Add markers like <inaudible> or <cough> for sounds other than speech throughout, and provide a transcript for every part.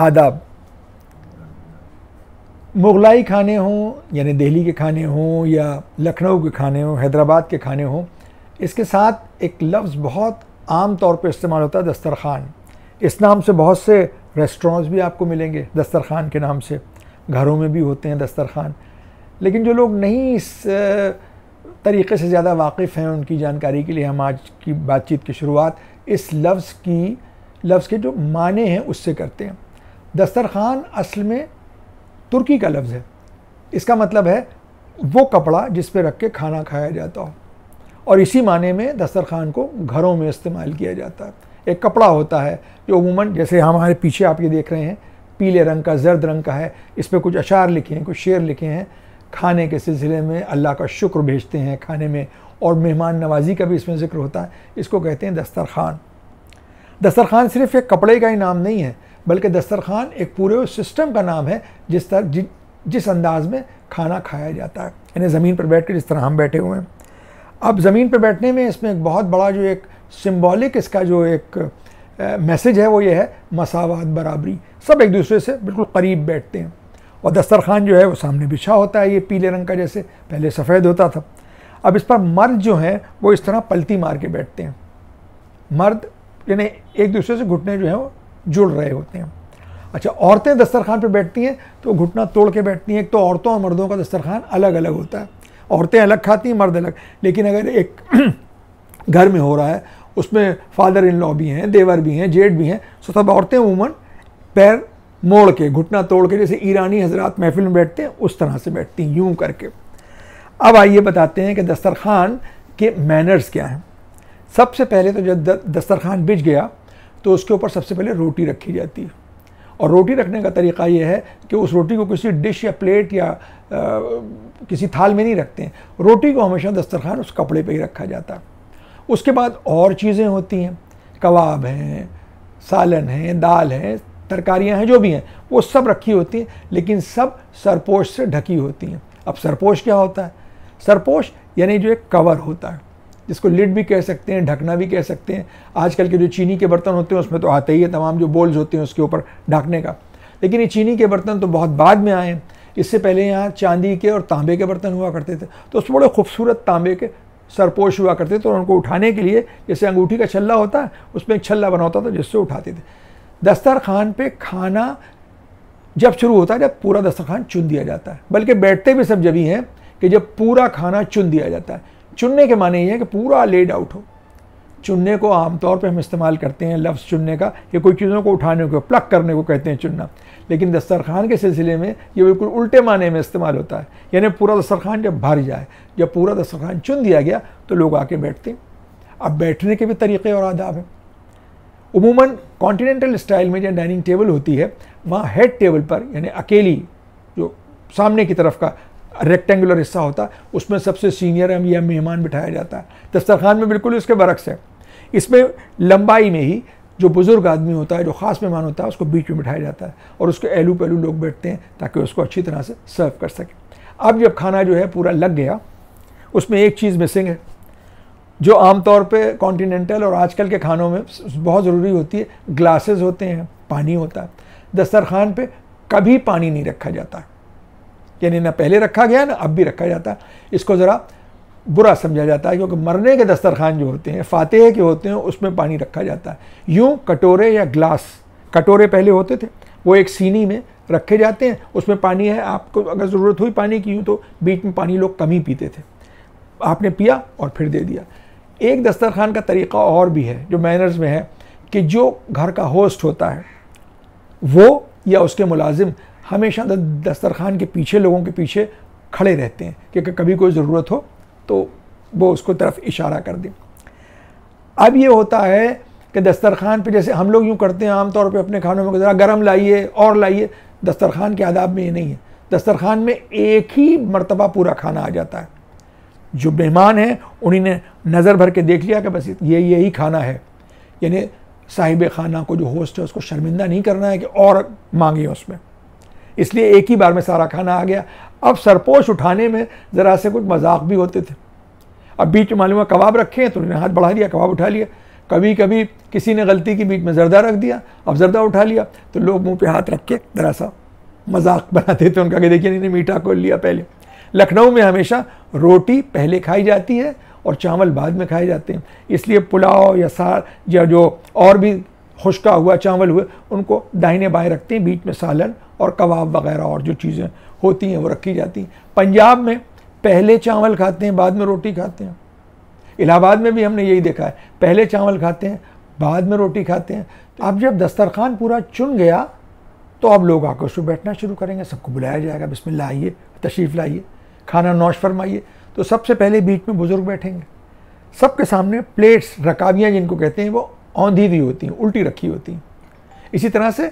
आदाब मुगलाई खाने हों यानी दिल्ली के खाने हों या लखनऊ के खाने हों हैदराबाद के खाने हों इसके साथ एक लफ्ज़ बहुत आम तौर पर इस्तेमाल होता है दस्तरखान इस नाम से बहुत से रेस्टोरेंट्स भी आपको मिलेंगे दस्तरखान के नाम से घरों में भी होते हैं दस्तरखान लेकिन जो लोग नहीं इस तरीक़े से ज़्यादा वाकिफ़ हैं उनकी जानकारी के लिए हम आज की बातचीत की शुरुआत इस लफ्ज़ की लफ्ज़ के जो माने हैं उससे करते हैं दस्तरखान असल में तुर्की का लफ्ज़ है इसका मतलब है वो कपड़ा जिस पर रख के खाना खाया जाता हो और इसी माने में दस्तरखान को घरों में इस्तेमाल किया जाता है एक कपड़ा होता है जो अमूमन जैसे हमारे पीछे आप ये देख रहे हैं पीले रंग का जर्द रंग का है इस पर कुछ अशार लिखे हैं कुछ शेर लिखे हैं खाने के सिलसिले में अल्लाह का शुक्र भेजते हैं खाने में और मेहमान नवाजी का भी इसमें जिक्र होता है इसको कहते हैं दस्तरखान दस्तरखान सिर्फ एक कपड़े का ही नाम नहीं है बल्कि दस्तरखान एक पूरे सिस्टम का नाम है जिस तरह जिस अंदाज में खाना खाया जाता है यानी ज़मीन पर बैठ कर जिस तरह हम बैठे हुए हैं अब ज़मीन पर बैठने में इसमें एक बहुत बड़ा जो एक सिम्बॉलिक इसका जो एक मैसेज है वो ये है मसावत बराबरी सब एक दूसरे से बिल्कुल करीब बैठते हैं और दस्तरखान जो है वो सामने बिछा होता है ये पीले रंग का जैसे पहले सफ़ेद होता था अब इस पर मर्द जो हैं वो इस तरह पलती मार के बैठते हैं मर्द यानी एक दूसरे से घुटने जो हैं वो जुड़ रहे होते हैं अच्छा औरतें दस्तरखान पर बैठती हैं तो घुटना तोड़ के बैठती हैं एक तो औरतों और मर्दों का दस्तरखान अलग अलग होता है औरतें अलग खाती हैं मर्द अलग लेकिन अगर एक <clears throat> घर में हो रहा है उसमें फादर इन लॉ भी हैं देवर भी हैं जेठ भी हैं सो तो सब औरतें वूमन पैर मोड़ के घुटना तोड़ के जैसे ईरानी हजरात महफिल में बैठते हैं उस तरह से बैठती हैं यूँ करके अब आइए बताते हैं कि दस्तरखान के मैनर्स क्या हैं सबसे पहले तो जब दस्तरखान बिछ गया तो उसके ऊपर सबसे पहले रोटी रखी जाती है और रोटी रखने का तरीका ये है कि उस रोटी को किसी डिश या प्लेट या आ, किसी थाल में नहीं रखते हैं रोटी को हमेशा दस्तरखान उस कपड़े पे ही रखा जाता है उसके बाद और चीज़ें होती हैं कबाब हैं सालन हैं दाल हैं तरकारियां हैं जो भी हैं वो सब रखी होती हैं लेकिन सब सरपोश से ढकी होती हैं अब सरपोश क्या होता है सरपोश यानी जो एक कवर होता है जिसको लिड भी कह सकते हैं ढकना भी कह सकते हैं आजकल के जो चीनी के बर्तन होते हैं उसमें तो आते ही है तमाम जो बोल्स होते हैं उसके ऊपर ढकने का लेकिन ये चीनी के बर्तन तो बहुत बाद में आए हैं इससे पहले यहाँ चांदी के और तांबे के बर्तन हुआ करते थे तो उसमें बड़े खूबसूरत तांबे के सरपोश हुआ करते थे और तो उनको उठाने के लिए जैसे अंगूठी का छल्ला होता है उसमें एक छल्ला बना होता था जिससे उठाते थे दस्तरखान पर खाना जब शुरू होता है जब पूरा दस्तरखान चुन दिया जाता है बल्कि बैठते भी सब जब ही हैं कि जब पूरा खाना चुन दिया जाता है चुनने के माने ये है कि पूरा लेड आउट हो चुनने को आमतौर पर हम इस्तेमाल करते हैं लफ्ज़ चुनने का या कोई चीज़ों को उठाने को प्लक करने को कहते हैं चुनना लेकिन दस्तरखान के सिलसिले में ये बिल्कुल उल्टे माने में इस्तेमाल होता है यानी पूरा दस्तरखान जब भर जाए जब पूरा दस्तरखान चुन दिया गया तो लोग आके बैठते हैं अब बैठने के भी तरीक़े और आदाब हैं उमूमन कॉन्टीनेंटल स्टाइल में जो डाइनिंग टेबल होती है वहाँ हेड टेबल पर यानी अकेली जो सामने की तरफ का रेक्टेंगुलर हिस्सा होता है उसमें सबसे सीनियर हम या मेहमान बिठाया जाता है दस्तरखान में बिल्कुल इसके बरक्स है इसमें लंबाई में ही जो बुज़ुर्ग आदमी होता है जो ख़ास मेहमान होता है उसको बीच में बिठाया जाता है और उसके एलू पहलू लोग बैठते हैं ताकि उसको अच्छी तरह से सर्व कर सकें अब जब खाना जो है पूरा लग गया उसमें एक चीज़ मिसिंग है जो आमतौर पर कॉन्टीनेंटल और आजकल के खानों में बहुत ज़रूरी होती है ग्लासेस होते हैं पानी होता है दस्तरखान पर कभी पानी नहीं रखा जाता है यानी ना पहले रखा गया ना अब भी रखा जाता इसको ज़रा बुरा समझा जाता है क्योंकि मरने के दस्तरखान जो होते हैं फातेह के होते हैं उसमें पानी रखा जाता है यूँ कटोरे या ग्लास कटोरे पहले होते थे वो एक सीनी में रखे जाते हैं उसमें पानी है आपको अगर ज़रूरत हुई पानी की यूँ तो बीच में पानी लोग कम ही पीते थे आपने पिया और फिर दे दिया एक दस्तरखान का तरीक़ा और भी है जो मैनर्स में है कि जो घर का होस्ट होता है वो या उसके मुलाजिम हमेशा दस्तरखान के पीछे लोगों के पीछे खड़े रहते हैं कि कभी कोई ज़रूरत हो तो वो उसको तरफ इशारा कर दें अब ये होता है कि दस्तरखान पे जैसे हम लोग यूँ करते हैं आमतौर पे अपने खानों में ज़रा गर्म लाइए और लाइए दस्तरखान के आदाब में ये नहीं है दस्तरखान में एक ही मरतबा पूरा खाना आ जाता है जो मेहमान हैं उन्हीं ने नज़र भर के देख लिया कि बस ये यही खाना है यानी साहिब खाना को जो होस्ट है उसको शर्मिंदा नहीं करना है कि और मांगे उसमें इसलिए एक ही बार में सारा खाना आ गया अब सरपोश उठाने में ज़रा से कुछ मजाक भी होते थे अब बीच में मालूम है कबाब रखे हैं तो उन्होंने हाथ बढ़ा लिया कबाब उठा लिया कभी कभी किसी ने गलती की बीच में ज़रदा रख दिया अब जरदा उठा लिया तो लोग मुंह पे हाथ रख के ज़रा सा मजाक बनाते थे उनका कि देखिए नहीं मीठा खोल लिया पहले लखनऊ में हमेशा रोटी पहले खाई जाती है और चावल बाद में खाए जाते हैं इसलिए पुलाव या सार या जो और भी खुशका हुआ चावल हुए उनको दाहिने बाएं रखते हैं बीच में सालन और कबाब वगैरह और जो चीज़ें होती हैं वो रखी जाती हैं पंजाब में पहले चावल खाते हैं बाद में रोटी खाते हैं इलाहाबाद में भी हमने यही देखा है पहले चावल खाते हैं बाद में रोटी खाते हैं तो अब जब दस्तरखान पूरा चुन गया तो अब लोग आकर उसमें बैठना शुरू करेंगे सबको बुलाया जाएगा बिस्मिल्लाह आइए तशरीफ़ लाइए खाना नौश फरमाइए तो सबसे पहले बीच में बुज़ुर्ग बैठेंगे सबके सामने प्लेट्स रकाबियाँ जिनको कहते हैं वो औंधी हुई होती हैं उल्टी रखी होती हैं इसी तरह से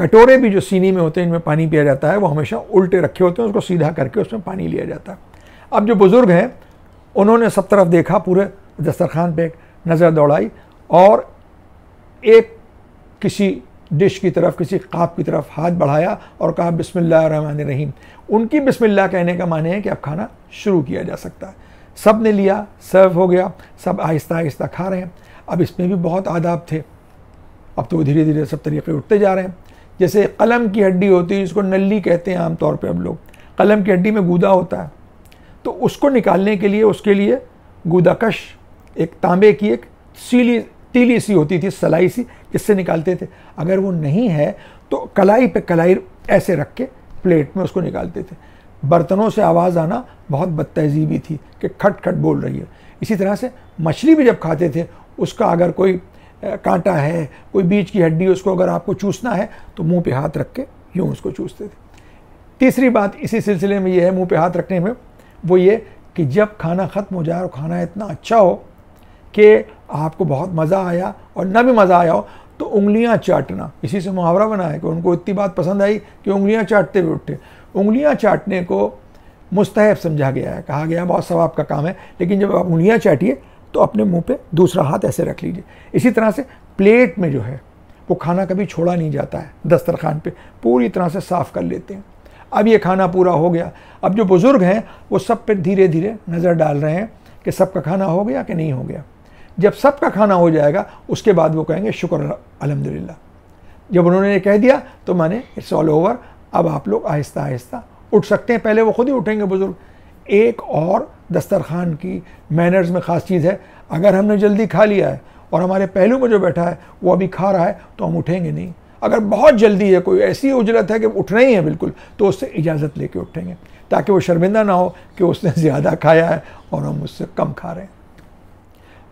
कटोरे भी जो सीनी में होते हैं इनमें पानी पिया जाता है वो हमेशा उल्टे रखे होते हैं उसको सीधा करके उसमें पानी लिया जाता है अब जो बुज़ुर्ग हैं उन्होंने सब तरफ देखा पूरे दस्तरखान पे एक नज़र दौड़ाई और एक किसी डिश की तरफ किसी काप की तरफ हाथ बढ़ाया और कहा रहमान रहीम उनकी बिसमिल्ला कहने का माने है कि अब खाना शुरू किया जा सकता है सब ने लिया सर्व हो गया सब आहिस्ता आहिस्ता खा रहे हैं अब इसमें भी बहुत आदाब थे अब तो धीरे धीरे सब तरीक़े उठते जा रहे हैं जैसे कलम की हड्डी होती है जिसको नली कहते हैं आमतौर पर हम लोग कलम की हड्डी में गूदा होता है तो उसको निकालने के लिए उसके लिए गूदाकश एक तांबे की एक सीली तीली सी होती थी सलाई सी जिससे निकालते थे अगर वो नहीं है तो कलाई पे कलाई ऐसे रख के प्लेट में उसको निकालते थे बर्तनों से आवाज़ आना बहुत बदतहजीबी थी कि खट खट बोल रही है इसी तरह से मछली भी जब खाते थे उसका अगर कोई कांटा है कोई बीच की हड्डी उसको अगर आपको चूसना है तो मुंह पे हाथ रख के यूँ उसको चूसते थे तीसरी बात इसी सिलसिले में ये है मुंह पे हाथ रखने में वो ये कि जब खाना ख़त्म हो जाए और खाना इतना अच्छा हो कि आपको बहुत मज़ा आया और ना भी मज़ा आया हो तो उंगलियां चाटना इसी से मुहावरा बना है कि उनको इतनी बात पसंद आई कि उंगलियां चाटते हुए उठे उंगलियां चाटने को मुस्तहब समझा गया है कहा गया बहुत सवाब का काम है लेकिन जब आप उंगलियां चाटिए तो अपने मुंह पे दूसरा हाथ ऐसे रख लीजिए इसी तरह से प्लेट में जो है वो खाना कभी छोड़ा नहीं जाता है दस्तरखान पे पूरी तरह से साफ़ कर लेते हैं अब ये खाना पूरा हो गया अब जो बुज़ुर्ग हैं वो सब पे धीरे धीरे नज़र डाल रहे हैं कि सबका खाना हो गया कि नहीं हो गया जब सबका खाना हो जाएगा उसके बाद वो कहेंगे शुक्र अलहमदिल्ला जब उन्होंने कह दिया तो मैंने इट्स ऑल ओवर अब आप लोग आहिस्ता आहिस्ता उठ सकते हैं पहले वो खुद ही उठेंगे बुज़ुर्ग एक और दस्तरखान की मैनर्स में ख़ास चीज़ है अगर हमने जल्दी खा लिया है और हमारे पहलू में जो बैठा है वो अभी खा रहा है तो हम उठेंगे नहीं अगर बहुत जल्दी है कोई ऐसी उजरत है कि उठना ही है बिल्कुल तो उससे इजाज़त लेके उठेंगे ताकि वो शर्मिंदा ना हो कि उसने <laughs> ज़्यादा खाया है और हम उससे कम खा रहे हैं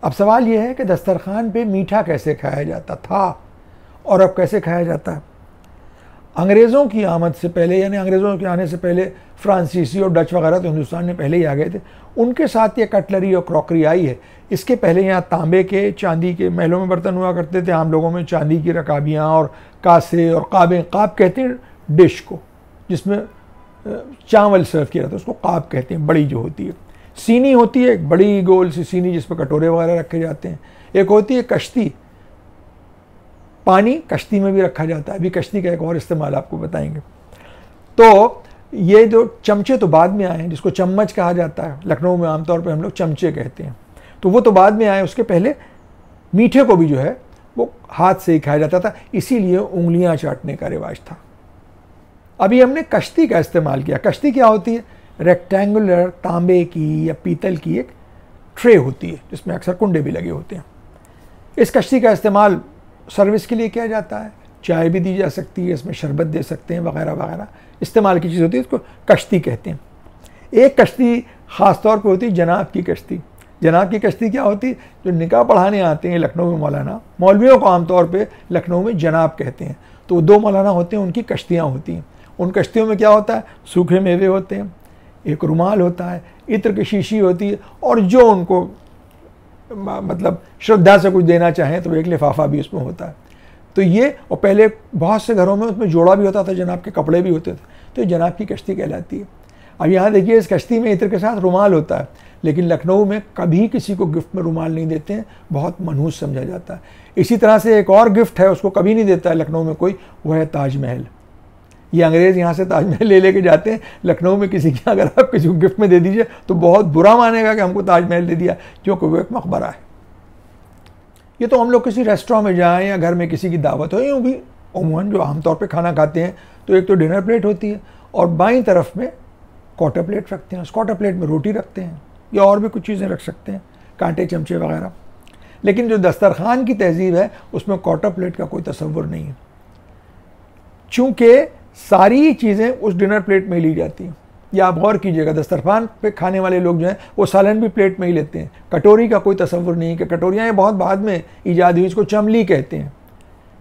अब सवाल यह है कि दस्तरखान पे मीठा कैसे खाया जाता था और अब कैसे खाया जाता है अंग्रेज़ों की आमद से पहले यानी अंग्रेज़ों के आने से पहले फ्रांसीसी और डच वगैरह तो हिंदुस्तान में पहले ही आ गए थे उनके साथ ये कटलरी और क्रॉकरी आई है इसके पहले यहाँ तांबे के चांदी के महलों में बर्तन हुआ करते थे आम लोगों में चांदी की रकाबियाँ और कासे और काबे काब कहते हैं डिश को जिसमें चावल सर्व किया जाता है उसको काब कहते हैं बड़ी जो होती है सीनी होती है एक बड़ी गोल सी सीनी जिस पर कटोरे वगैरह रखे जाते हैं एक होती है कश्ती पानी कश्ती में भी रखा जाता है अभी कश्ती का एक और इस्तेमाल आपको बताएंगे तो ये जो चमचे तो बाद में आए हैं जिसको चम्मच कहा जाता है लखनऊ में आमतौर पर हम लोग चमचे कहते हैं तो वो तो बाद में आए उसके पहले मीठे को भी जो है वो हाथ से ही खाया जाता था इसीलिए उंगलियां चाटने का रिवाज था अभी हमने कश्ती का इस्तेमाल किया कश्ती क्या होती है रेक्टेंगुलर तांबे की या पीतल की एक ट्रे होती है जिसमें अक्सर कुंडे भी लगे होते हैं इस कश्ती का इस्तेमाल सर्विस के लिए किया जाता है चाय भी दी जा सकती है इसमें शरबत दे सकते हैं वगैरह वगैरह इस्तेमाल की चीज़ होती है इसको कश्ती कहते हैं एक कश्ती ख़ास तौर पर होती है जनाब की कश्ती जनाब की कश्ती क्या होती है जो निकाह पढ़ाने आते हैं लखनऊ में मौलाना मौलवियों को आमतौर पर लखनऊ में जनाब कहते हैं तो दो मौलाना होते हैं उनकी कश्तियाँ होती हैं उन कश्तियों में क्या होता है सूखे मेवे होते हैं एक रुमाल होता है इत्र की शीशी होती है और जो उनको मतलब श्रद्धा से कुछ देना चाहें तो एक लिफाफा भी उसमें होता है तो ये और पहले बहुत से घरों में उसमें जोड़ा भी होता था जनाब के कपड़े भी होते थे तो जनाब की कश्ती कहलाती है अब यहाँ देखिए इस कश्ती में इत्र के साथ रुमाल होता है लेकिन लखनऊ में कभी किसी को गिफ्ट में रुमाल नहीं देते हैं बहुत मनहूस समझा जाता है इसी तरह से एक और गिफ्ट है उसको कभी नहीं देता है लखनऊ में कोई वह है ताजमहल ये अंग्रेज़ यहाँ से ताजमहल ले लेके जाते हैं लखनऊ में किसी के अगर आप किसी को गिफ्ट में दे दीजिए तो बहुत बुरा मानेगा कि हमको ताजमहल दे दिया क्योंकि वो एक मकबरा है ये तो हम लोग किसी रेस्टोरेंट में जाएँ या घर में किसी की दावत हो यूँ भी उमूा जो आमतौर पर खाना खाते हैं तो एक तो डिनर प्लेट होती है और बाई तरफ में कॉटर प्लेट रखते हैं उस कॉटर प्लेट में रोटी रखते हैं या और भी कुछ चीज़ें रख सकते हैं कांटे चमचे वगैरह लेकिन जो दस्तरखान की तहजीब है उसमें कॉटर प्लेट का कोई तस्वुर नहीं है चूँकि सारी चीज़ें उस डिनर प्लेट में ली जाती हैं या आप गौर कीजिएगा दस्तरखान पे खाने वाले लोग जो हैं वो सालन भी प्लेट में ही लेते हैं कटोरी का कोई तस्वुर नहीं है कि कटोरियाँ ये बहुत बाद में ईजाद हुई इसको चमली कहते हैं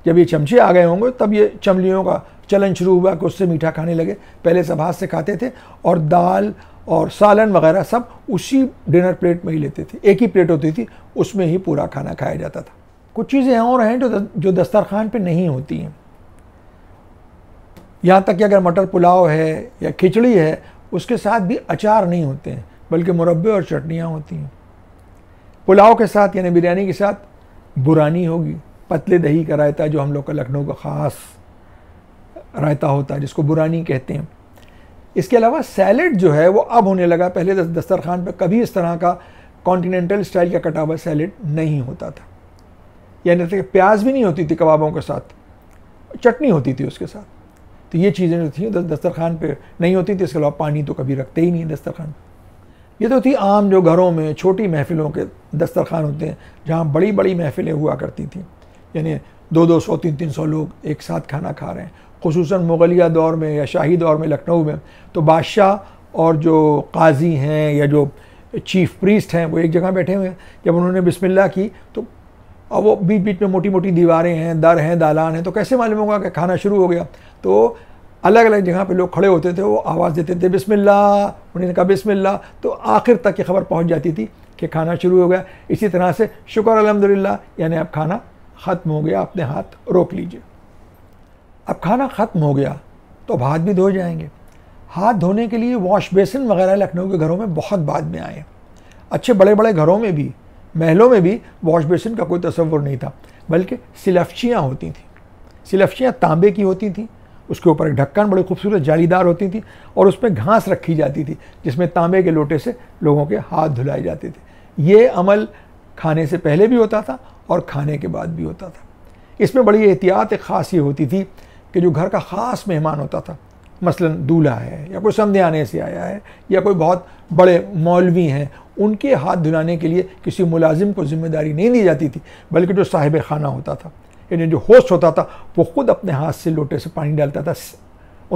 जब ये चमचे आ गए होंगे तब ये चमलियों का चलन शुरू हुआ कि उससे मीठा खाने लगे पहले सब हाथ से खाते थे और दाल और सालन वगैरह सब उसी डिनर प्लेट में ही लेते थे एक ही प्लेट होती थी उसमें ही पूरा खाना खाया जाता था कुछ चीज़ें और हैं जो जो दस्तरखान पर नहीं होती हैं यहाँ तक कि अगर मटर पुलाव है या खिचड़ी है उसके साथ भी अचार नहीं होते हैं बल्कि मुरबे और चटनियाँ होती हैं पुलाव के साथ यानी बिरयानी के साथ बुरानी होगी पतले दही का रायता जो हम लोग का लखनऊ का ख़ास रायता होता है जिसको बुरानी कहते हैं इसके अलावा सैलड जो है वो अब होने लगा पहले दस्तरखान पर कभी इस तरह का कॉन्टीनेंटल स्टाइल का कटा हुआ सैलड नहीं होता था यानी तो प्याज भी नहीं होती थी कबाबों के साथ चटनी होती थी उसके साथ तो ये चीज़ें जो थी दस्तरखान पे नहीं होती थी इसके अलावा पानी तो कभी रखते ही नहीं दस्तरखान ये तो थी आम जो घरों में छोटी महफिलों के दस्तरखान होते हैं जहाँ बड़ी बड़ी महफिलें हुआ करती थी यानी दो दो सौ तीन तीन सौ लोग एक साथ खाना खा रहे हैं खसूस मुगलिया दौर में या शाही दौर में लखनऊ में तो बादशाह और जो काजी हैं या जो चीफ प्रीस्ट हैं वो एक जगह बैठे हुए हैं जब उन्होंने बिस्मिल्लाह की तो और वो बीच बीच में मोटी मोटी दीवारें हैं दर हैं दालान हैं तो कैसे मालूम होगा कि खाना शुरू हो गया तो अलग अलग जगह पे लोग खड़े होते थे वो आवाज़ देते थे बिस्मिल्ला उन्होंने कहा बिस्मिल्ला तो आखिर तक ये खबर पहुंच जाती थी कि खाना शुरू हो गया इसी तरह से शुक्र अलहमदिल्ला यानी अब खाना ख़त्म हो गया अपने हाथ रोक लीजिए अब खाना ख़त्म हो गया तो अब हाथ भी धो जाएंगे हाथ धोने के लिए वॉश बेसिन वगैरह लखनऊ के घरों में बहुत बाद में आए अच्छे बड़े बड़े घरों में भी महलों में भी वॉश बेसिन का कोई तस्वुर नहीं था बल्कि सिलफशियाँ होती थी सिलफचियाँ तांबे की होती थी उसके ऊपर एक ढक्कन बड़ी खूबसूरत जालीदार होती थी और उसमें घास रखी जाती थी जिसमें तांबे के लोटे से लोगों के हाथ धुलाए जाते थे ये अमल खाने से पहले भी होता था और खाने के बाद भी होता था इसमें बड़ी एहतियात एक ख़ास ये होती थी कि जो घर का ख़ास मेहमान होता था मसलन दूल्हा है या कोई संध्या आने से आया है या कोई बहुत बड़े मौलवी हैं उनके हाथ धुलाने के लिए किसी मुलाजिम को जिम्मेदारी नहीं दी जाती थी बल्कि जो साहिब खाना होता था यानी जो होस्ट होता था वो खुद अपने हाथ से लोटे से पानी डालता था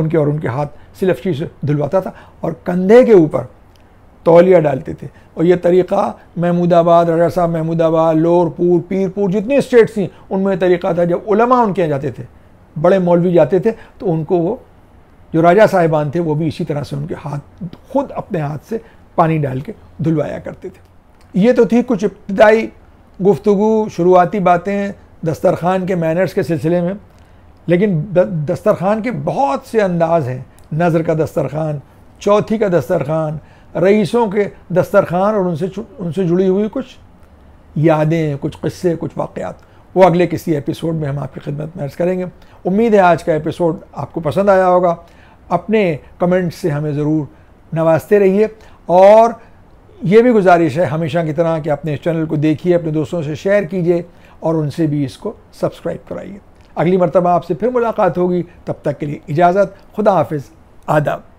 उनके और उनके हाथ सिर्फ से धुलवाता था और कंधे के ऊपर तौलिया डालते थे और यह तरीका महमूदाबाद राजा साहब महमूदाबाद लोरपुर पीरपुर जितनी स्टेट्स थी उनमें तरीका था जब उलमा उनके यहाँ जाते थे बड़े मौलवी जाते थे तो उनको वो जो राजा साहिबान थे वो भी इसी तरह से उनके हाथ खुद अपने हाथ से पानी डाल के धुलवाया करते थे ये तो थी कुछ इब्तदाई गुफ्तु शुरुआती बातें दस्तरखान के मैनर्स के सिलसिले में लेकिन दस्तरखान के बहुत से अंदाज हैं नज़र का दस्तरखान चौथी का दस्तरखान रईसों के दस्तरखान और उनसे उनसे जुड़ी हुई कुछ यादें कुछ क़स्से कुछ वाक़ात वो अगले किसी एपिसोड में हम आपकी खिदमत मैर्ज करेंगे उम्मीद है आज का एपिसोड आपको पसंद आया होगा अपने कमेंट्स से हमें ज़रूर नवाजते रहिए और ये भी गुजारिश है हमेशा की तरह कि अपने इस चैनल को देखिए अपने दोस्तों से शेयर कीजिए और उनसे भी इसको सब्सक्राइब कराइए अगली मरतबा आपसे फिर मुलाकात होगी तब तक के लिए इजाज़त खुदा हाफिज़ आदाब